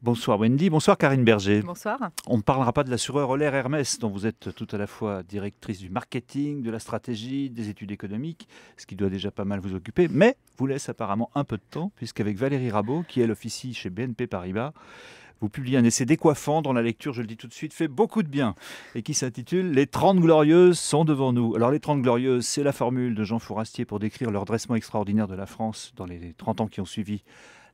Bonsoir Wendy, bonsoir Karine Berger. Bonsoir. On ne parlera pas de l'assureur Euler Hermès, dont vous êtes tout à la fois directrice du marketing, de la stratégie, des études économiques, ce qui doit déjà pas mal vous occuper, mais vous laisse apparemment un peu de temps, puisqu'avec Valérie Rabault, qui est l'officier chez BNP Paribas, vous publiez un essai décoiffant dont la lecture, je le dis tout de suite, fait beaucoup de bien et qui s'intitule Les 30 Glorieuses sont devant nous. Alors, les 30 Glorieuses, c'est la formule de Jean Fourastier pour décrire leur dressement extraordinaire de la France dans les 30 ans qui ont suivi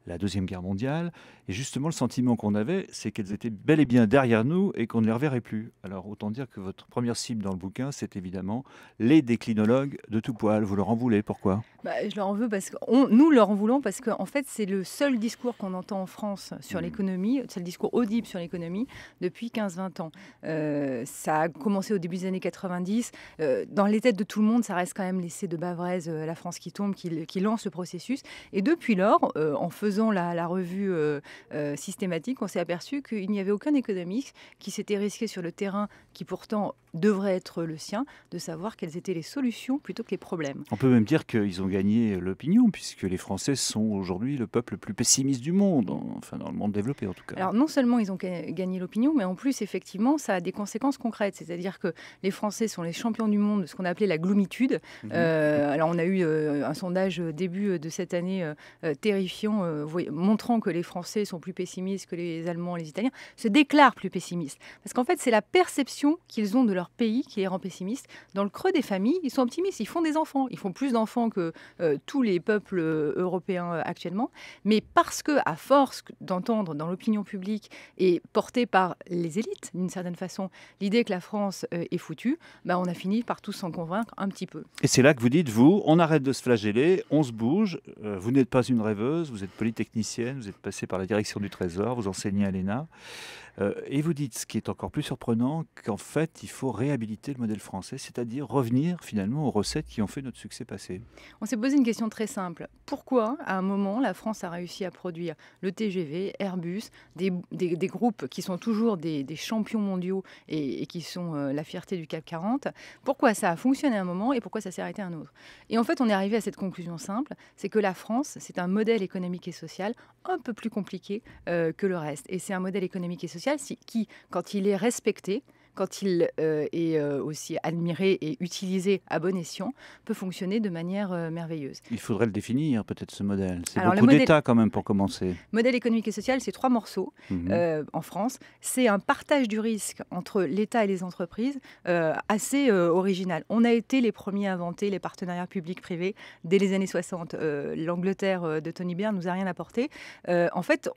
la Deuxième Guerre mondiale. Et justement, le sentiment qu'on avait, c'est qu'elles étaient bel et bien derrière nous et qu'on ne les reverrait plus. Alors autant dire que votre première cible dans le bouquin, c'est évidemment les déclinologues de tout poil. Vous leur en voulez, pourquoi bah, Je leur en veux parce que nous leur en voulons parce qu'en en fait, c'est le seul discours qu'on entend en France sur mm. l'économie, c'est le discours audible sur l'économie depuis 15-20 ans. Euh, ça a commencé au début des années 90. Euh, dans les têtes de tout le monde, ça reste quand même l'essai de bavraise euh, La France qui tombe, qui, qui, lance le processus. Et depuis lors, en faisant faisant la, revue euh, euh, systématique, on s'est aperçu qu'il n'y avait aucun économiste qui s'était risqué sur le terrain qui pourtant devrait être le sien, de savoir quelles étaient les solutions plutôt que les problèmes. On peut même dire qu'ils ont gagné l'opinion, puisque les Français sont aujourd'hui le peuple le plus pessimiste du monde, enfin dans le monde développé en tout cas. Alors non seulement ils ont gagné l'opinion, mais en plus effectivement ça a des conséquences concrètes, c'est-à-dire que les Français sont les champions du monde de ce qu'on appelait la gloomitude. Mhm. Euh, alors on a eu un sondage début de cette année terrifiant montrant que les Français sont plus pessimistes que les Allemands, les Italiens, se déclarent plus pessimistes. Parce qu'en fait, c'est la perception qu'ils ont de leur pays qui les rend pessimistes. Dans le creux des familles, ils sont optimistes, ils font des enfants, ils font plus d'enfants que euh, tous les peuples euh, européens euh, actuellement. Mais parce que, à force d'entendre dans l'opinion publique et portée par les élites, d'une certaine façon, l'idée que la France est foutue, bah, on a fini par tous s'en convaincre un petit peu. Et c'est là que vous dites, vous, on arrête de se flageller, on se bouge, vous n'êtes pas une rêveuse, vous êtes politique technicienne, vous êtes passé par la direction du Trésor, vous enseignez à l'ENA, euh, et vous dites, ce qui est encore plus surprenant, qu'en fait, il faut réhabiliter le modèle français, c'est-à-dire revenir finalement aux recettes qui ont fait notre succès passé. On s'est posé une question très simple. Pourquoi, à un moment, la France a réussi à produire le TGV, Airbus, des, groupes qui sont toujours des, champions mondiaux et, qui sont euh, la fierté du CAC 40 Pourquoi ça a fonctionné à un moment et pourquoi ça s'est arrêté à un autre Et en fait, on est arrivé à cette conclusion simple, c'est que la France, c'est un modèle économique et social un peu plus compliqué euh, que le reste. Et c'est un modèle économique et social qui, quand il est respecté, quand il euh, est euh, aussi admiré et utilisé à bon escient, peut fonctionner de manière euh, merveilleuse. Il faudrait le définir peut-être ce modèle. C'est beaucoup modèle... quand même pour commencer. Modèle économique et social, c'est trois morceaux mhm. en France. C'est un partage du risque entre l'État et les entreprises assez original. On a été les premiers à inventer les partenariats publics-privés dès les années 60. L'Angleterre de Tony Blair nous a rien apporté. en fait,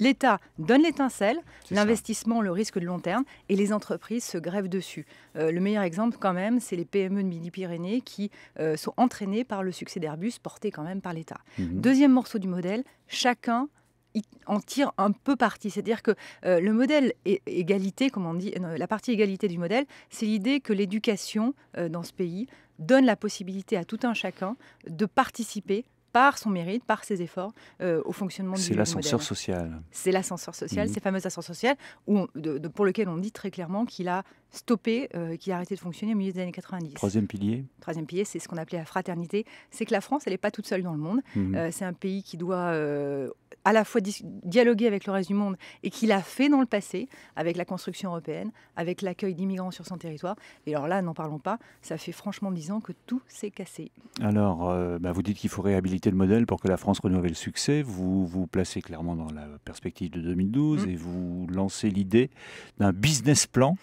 l'État donne l'étincelle, l'investissement, le risque de long terme, et les entreprises prise se grève dessus. Euh, le meilleur exemple quand même, c'est les PME de Midi-Pyrénées qui euh, sont entraînées par le succès d'Airbus porté quand même par l'État. Mhm. Deuxième morceau du modèle, chacun en tire un peu parti. C'est-à-dire que euh, le modèle égalité, comme on dit, la partie égalité du modèle, c'est l'idée que l'éducation dans ce pays donne la possibilité à tout un chacun de participer par son mérite, par ses efforts, euh, au fonctionnement du C'est l'ascenseur social. C'est l'ascenseur social, mmh. ces fameux ascenseurs sociaux, pour lequel on dit très clairement qu'il a stoppé, euh, qui a arrêté de fonctionner au milieu des années 90. Troisième pilier Troisième pilier, c'est ce qu'on appelait la fraternité. C'est que la France, elle n'est pas toute seule dans le monde. Mhm. Euh, c'est un pays qui doit euh, à la fois dialoguer avec le reste du monde et qui l'a fait dans le passé, avec la construction européenne, avec l'accueil d'immigrants sur son territoire. Et alors là, n'en parlons pas, ça fait franchement dix ans que tout s'est cassé. Alors, bah, vous dites qu'il faut réhabiliter le modèle pour que la France renouvelle le succès. Vous vous placez clairement dans la perspective de 2012 mm. et vous lancez l'idée d'un business plan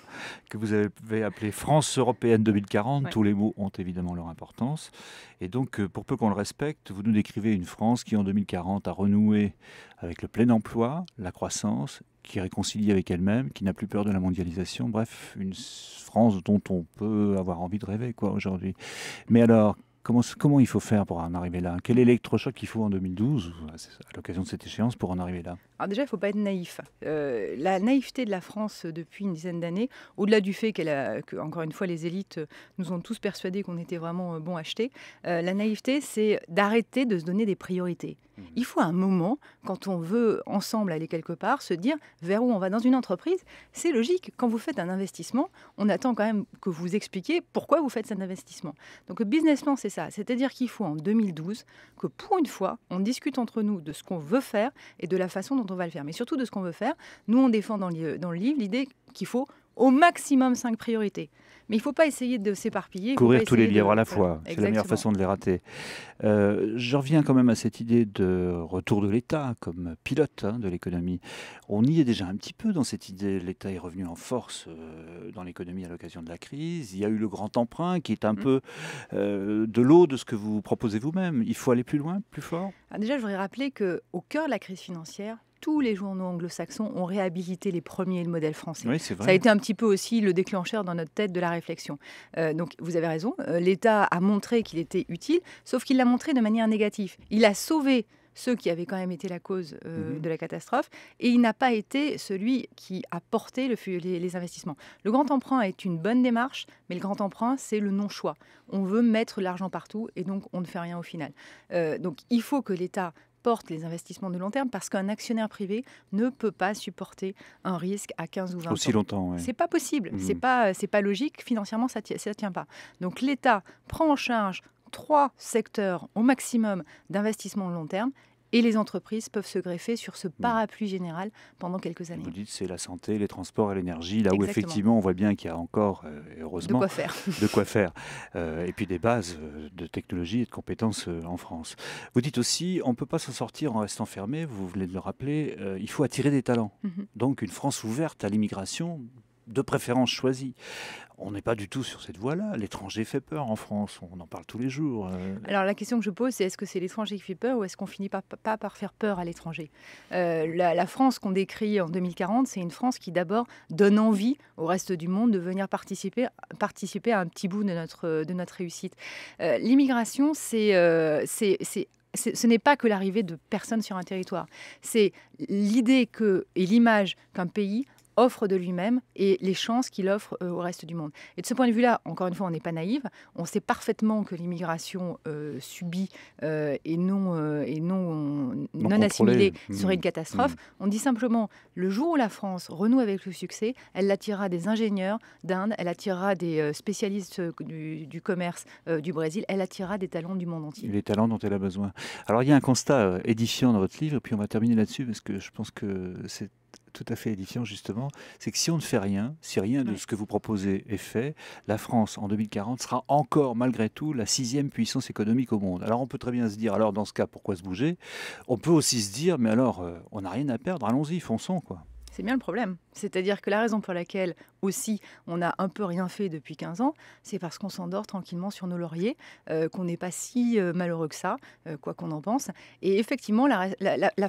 que vous avez appelé France européenne 2040. Tous les mots ont évidemment leur importance. Et donc, euh, pour peu qu'on le respecte, vous nous décrivez une France qui, en 2040, a renoué avec le plein emploi, la croissance, qui réconcilie avec elle-même, qui n'a plus peur de la mondialisation. Bref, une France dont on peut avoir envie de rêver, quoi, aujourd'hui. Mais alors, Comment, il faut faire pour en arriver là Quel électrochoc il faut en 2012, à l'occasion de cette échéance, pour en arriver là Alors déjà, il ne faut pas être naïf. Euh, la naïveté de la France depuis une dizaine d'années, au-delà du fait qu'elle encore une fois, les élites nous ont tous persuadés qu'on était vraiment euh, bon acheté. Euh, la naïveté, c'est d'arrêter de se donner des priorités. Il faut un moment, quand on veut ensemble aller quelque part, se dire vers où on va dans une entreprise. C'est logique, quand vous faites un investissement, on attend quand même que vous expliquiez pourquoi vous faites cet investissement. Donc business plan, c'est ça. C'est-à-dire qu'il faut en 2012 que pour une fois, on discute entre nous de ce qu'on veut faire et de la façon dont on va le faire. Mais surtout de ce qu'on veut faire. Nous, on défend dans le livre l'idée qu'il faut au maximum cinq priorités. Mais il ne faut pas essayer de s'éparpiller. Courir tous les livres à la fois, c'est la meilleure façon de les rater. Euh, je reviens quand même à cette idée de retour de l'État comme pilote hein, de l'économie. On y est déjà un petit peu dans cette idée. L'État est revenu en force euh, dans l'économie à l'occasion de la crise. Il y a eu le grand emprunt qui est un mm. peu euh, de l'eau de ce que vous proposez vous-même. Il faut aller plus loin, plus fort. Ah, déjà, je voudrais rappeler qu'au cœur de la crise financière, tous les journaux anglo-saxons ont réhabilité les premiers modèles français. Ça a été un petit peu aussi le déclencheur dans notre tête de la réflexion. Euh, donc vous avez raison, euh, l'État a montré qu'il était utile, sauf qu'il l'a montré de manière négative. Il a sauvé ceux qui avaient quand même été la cause euh, mhm. de la catastrophe, et il n'a pas été celui qui a porté les, investissements. Le grand emprunt est une bonne démarche, mais le grand emprunt, c'est le non-choix. On veut mettre l'argent partout, et donc on ne fait rien au final. donc il faut que l'État porte les investissements de long terme parce qu'un actionnaire privé ne peut pas supporter un risque à 15 ou 20 Aussi ans. longtemps, C'est pas possible, mhm. c'est pas, pas logique, financièrement ça ne tient pas. Donc l'État prend en charge trois secteurs au maximum d'investissement long terme et les entreprises peuvent se greffer sur ce mm. parapluie général pendant quelques années. Vous dites c'est la santé, les transports et l'énergie, là où effectivement on voit bien qu'il y a encore, euh, heureusement, de quoi faire. de quoi faire. et puis des bases euh, de technologie et de compétences euh, en France. Vous dites aussi, on ne peut pas s'en sortir en restant fermé, vous venez de le rappeler, il faut attirer des talents. Mhm. Donc une France ouverte à l'immigration de préférence choisie on n'est pas du tout sur cette voie-là. L'étranger fait peur en France, on en parle tous les jours. Euh. Alors la question que je pose, c'est est-ce que c'est l'étranger qui fait peur ou est-ce qu'on finit pas, par faire peur à l'étranger euh, la, France qu'on décrit en 2040, c'est une France qui d'abord donne envie au reste du monde de venir participer, participer à un petit bout de notre, de notre réussite. Euh, l'immigration, c'est ce n'est pas que l'arrivée de personnes sur un territoire, c'est l'idée et l'image qu'un pays offre de lui-même et les chances qu'il offre euh, au reste du monde. Et de ce point de vue-là, encore une fois, on n'est pas naïve. On sait parfaitement que l'immigration euh, subie euh, et non, et non, non, assimilée mm. serait une catastrophe. Mm. On dit simplement, le jour où la France renoue avec le succès, elle attirera des ingénieurs d'Inde, elle attirera des spécialistes du, du commerce du Brésil, elle attirera des talents du monde entier. Les talents dont elle a besoin. Alors il y a un constat édifiant dans votre livre, et puis on va terminer là-dessus, parce que je pense que c'est tout à fait édifiant justement, c'est que si on ne fait rien, si rien de ce que vous proposez est fait, la France en 2040 sera encore malgré tout la sixième puissance économique au monde. Alors on peut très bien se dire, alors dans ce cas, pourquoi se bouger On peut aussi se dire, mais alors euh, on n'a rien à perdre, allons-y, fonçons quoi. C'est bien le problème. C'est-à-dire que la raison pour laquelle aussi on n'a un peu rien fait depuis 15 ans, c'est parce qu'on s'endort tranquillement sur nos lauriers, euh, qu'on n'est pas si euh, malheureux que ça, euh, quoi qu'on en pense. Et effectivement, la,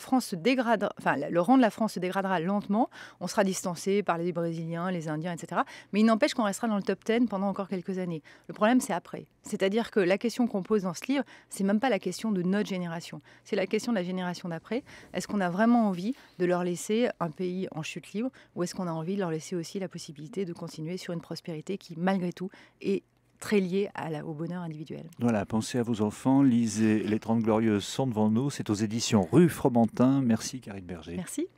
France se dégrade, enfin, le rang de la France se dégradera lentement. On sera distancé par les Brésiliens, les Indiens, etc. Mais il n'empêche qu'on restera dans le top 10 pendant encore quelques années. Le problème, c'est après. C'est-à-dire que la question qu'on pose dans ce livre, c'est même pas la question de notre génération. C'est la question de la génération d'après. Est-ce qu'on a vraiment envie de leur laisser un pays en chute libre ou est-ce qu'on a envie de leur laisser aussi la possibilité de continuer sur une prospérité qui, malgré tout, est très liée à au bonheur individuel. Voilà, pensez à vos enfants, lisez Les Trente Glorieuses sont devant nous, c'est aux éditions Rue Fromentin. Merci Karine Berger. Merci.